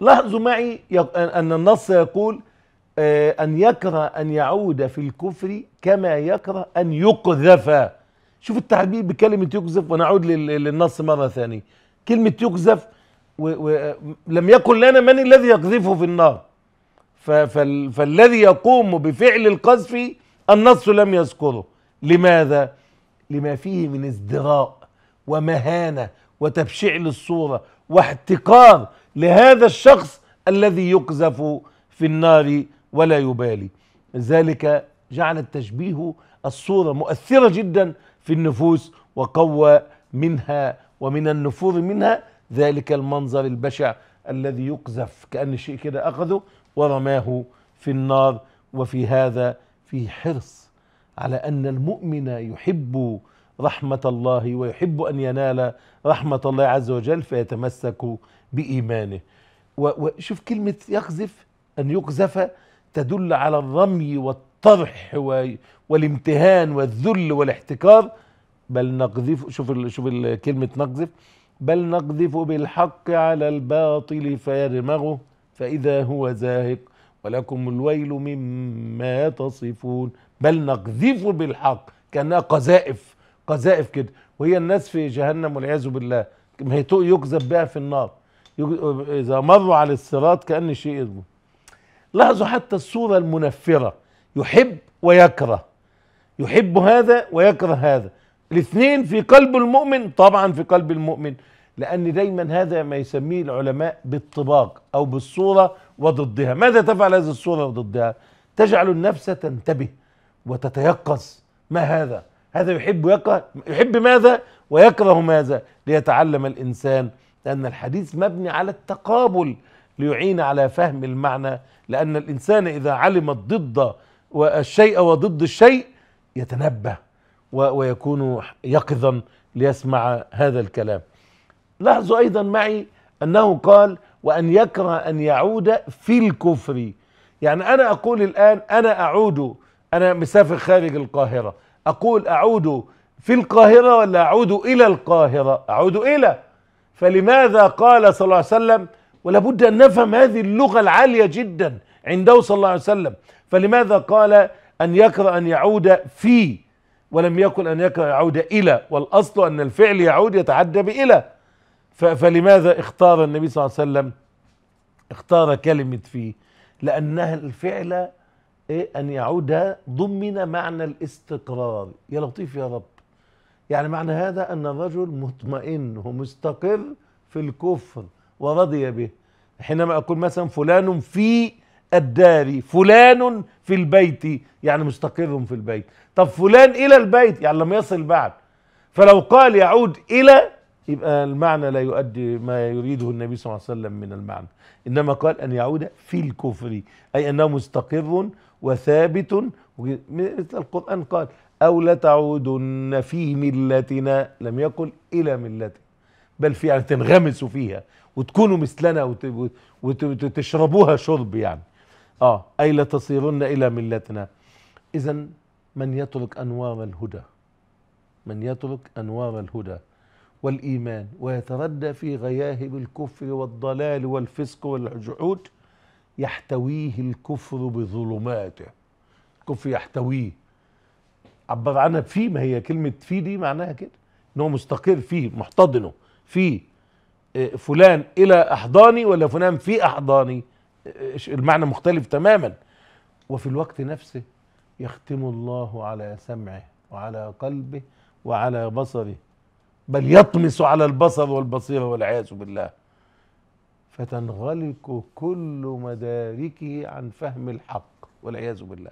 لاحظوا معي أن النص يقول آه، أن يكره أن يعود في الكفر كما يكره أن يقذف شوف التعبير بكلمة يقذف ونعود للنص مرة ثانية كلمة يقذف ولم يكن لنا من الذي يقذفه في النار فالذي يقوم بفعل القذف النص لم يذكره لماذا؟ لما فيه من ازدراء ومهانة وتبشيع للصورة واحتقار لهذا الشخص الذي يقذف في النار ولا يبالي ذلك جعل التشبيه الصورة مؤثرة جدا في النفوس وقوى منها ومن النفور منها ذلك المنظر البشع الذي يقذف كأن شيء كده أخذه ورماه في النار وفي هذا في حرص على أن المؤمن يحب رحمة الله ويحب أن ينال رحمة الله عز وجل فيتمسك بإيمانه وشوف كلمة يقذف أن يقذف تدل على الرمي والطرح والامتهان والذل والاحتكار بل نقذف شوف شوف كلمة نقذف بل نقذف بالحق على الباطل فيرمغه فإذا هو زاهق ولكم الويل مما تصفون بل نقذف بالحق كأنها قذائف قذائف كده وهي الناس في جهنم والعياذ بالله يكذب بها في النار إذا مروا على الصراط كأن شيء يضمن لاحظوا حتى الصورة المنفرة يحب ويكره يحب هذا ويكره هذا الاثنين في قلب المؤمن طبعا في قلب المؤمن لأن دايما هذا ما يسميه العلماء بالطباق أو بالصورة وضدها ماذا تفعل هذه الصورة وضدها تجعل النفس تنتبه وتتيقظ ما هذا هذا يحب يكره يحب ماذا ويكره ماذا ليتعلم الإنسان لأن الحديث مبني على التقابل ليعين على فهم المعنى لأن الإنسان إذا علم الضد والشيء وضد الشيء يتنبه ويكون يقظا ليسمع هذا الكلام لاحظوا أيضا معي أنه قال وأن يكره أن يعود في الكفر يعني أنا أقول الآن أنا أعود أنا مسافر خارج القاهرة أقول أعود في القاهرة ولا أعود إلى القاهرة أعود إلى فلماذا قال صلى الله عليه وسلم ولابد أن نفهم هذه اللغة العالية جدا عنده صلى الله عليه وسلم فلماذا قال أن يكره أن يعود في ولم يكن أن يكره يعود إلى والأصل أن الفعل يعود يتعدى بإلى فلماذا اختار النبي صلى الله عليه وسلم اختار كلمة في لأنها الفعل إيه أن يعود ضمن معنى الاستقرار يا لطيف يا رب يعني معنى هذا أن الرجل مطمئن ومستقر في الكفر ورضي به حينما أقول مثلا فلان في الدار فلان في البيت يعني مستقر في البيت طب فلان إلى البيت يعني لم يصل بعد فلو قال يعود إلى يبقى المعنى لا يؤدي ما يريده النبي صلى الله عليه وسلم من المعنى إنما قال أن يعود في الكفر أي أنه مستقر وثابت مثل القرآن قال أو لتعودن في ملتنا لم يقل إلى ملتنا بل في يعني تنغمسوا فيها وتكونوا مثلنا وتشربوها شرب يعني آه أي لتصيرن إلى ملتنا إذا من يترك أنوار الهدى من يترك أنوار الهدى والإيمان ويتردى في غياهب الكفر والضلال والفسق والجحود يحتويه الكفر بظلماته الكفر يحتويه عبر عنها فيه ما هي كلمة فيه دي معناها كده ان هو مستقر فيه محتضنه في آه، فلان الى احضاني ولا فلان في احضاني آه، المعنى مختلف تماما وفي الوقت نفسه يختم الله على سمعه وعلى قلبه وعلى بصره بل يطمس على البصر والبصيرة والعياذ بالله فتنغلق كل مداركه عن فهم الحق والعياذ بالله